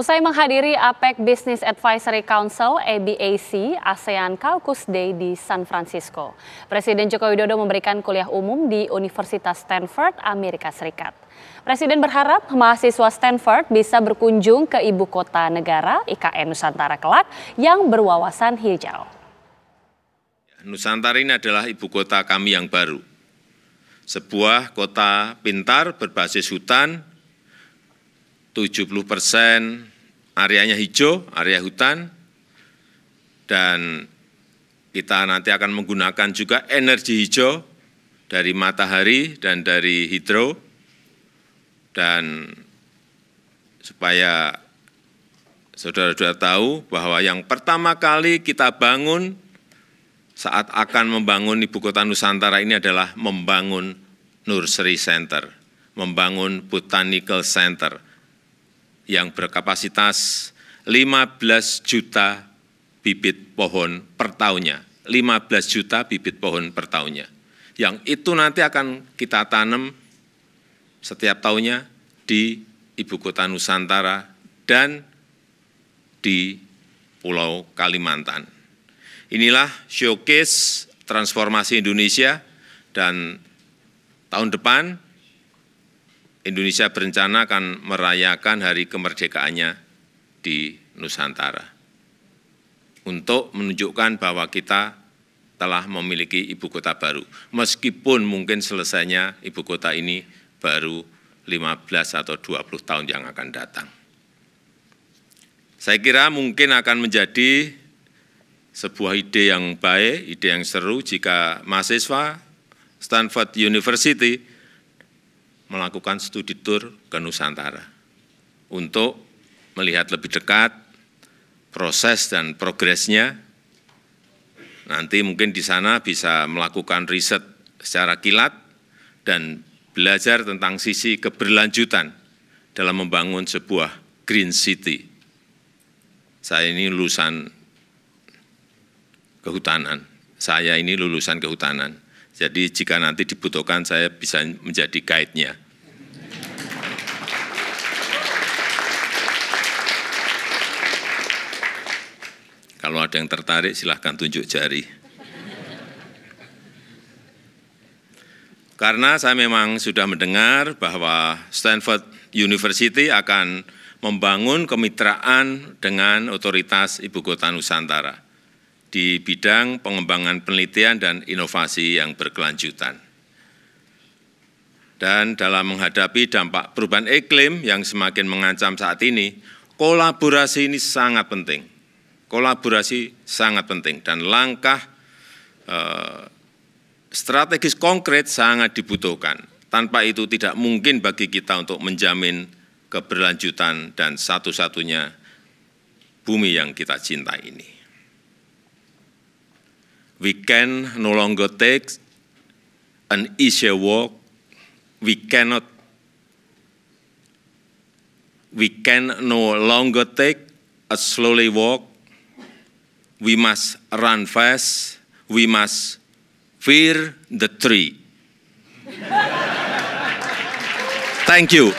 Usai menghadiri APEC Business Advisory Council ABAC ASEAN Caucus Day di San Francisco, Presiden Joko Widodo memberikan kuliah umum di Universitas Stanford, Amerika Serikat. Presiden berharap mahasiswa Stanford bisa berkunjung ke ibu kota negara IKN Nusantara kelak yang berwawasan hijau. Nusantara ini adalah ibu kota kami yang baru. Sebuah kota pintar berbasis hutan, 70 persen areanya hijau, area hutan, dan kita nanti akan menggunakan juga energi hijau dari matahari dan dari hidro, dan supaya saudara-saudara tahu bahwa yang pertama kali kita bangun saat akan membangun Ibu Kota Nusantara ini adalah membangun nursery center, membangun botanical center, yang berkapasitas 15 juta bibit pohon per tahunnya. 15 juta bibit pohon per tahunnya. Yang itu nanti akan kita tanam setiap tahunnya di Ibu Kota Nusantara dan di Pulau Kalimantan. Inilah showcase transformasi Indonesia dan tahun depan Indonesia berencana akan merayakan hari kemerdekaannya di Nusantara untuk menunjukkan bahwa kita telah memiliki ibu kota baru. Meskipun mungkin selesainya ibu kota ini baru 15 atau 20 tahun yang akan datang. Saya kira mungkin akan menjadi sebuah ide yang baik, ide yang seru jika mahasiswa Stanford University melakukan studi tur ke Nusantara untuk melihat lebih dekat proses dan progresnya. Nanti mungkin di sana bisa melakukan riset secara kilat dan belajar tentang sisi keberlanjutan dalam membangun sebuah green city. Saya ini lulusan kehutanan. Saya ini lulusan kehutanan jadi jika nanti dibutuhkan saya bisa menjadi guide-nya. Kalau ada yang tertarik silahkan tunjuk jari. Karena saya memang sudah mendengar bahwa Stanford University akan membangun kemitraan dengan otoritas ibu kota Nusantara di bidang pengembangan penelitian dan inovasi yang berkelanjutan. Dan dalam menghadapi dampak perubahan iklim yang semakin mengancam saat ini, kolaborasi ini sangat penting. Kolaborasi sangat penting dan langkah eh, strategis konkret sangat dibutuhkan. Tanpa itu tidak mungkin bagi kita untuk menjamin keberlanjutan dan satu-satunya bumi yang kita cinta ini. we can no longer take an easier walk. We cannot, we can no longer take a slowly walk. We must run fast. We must fear the tree. Thank you.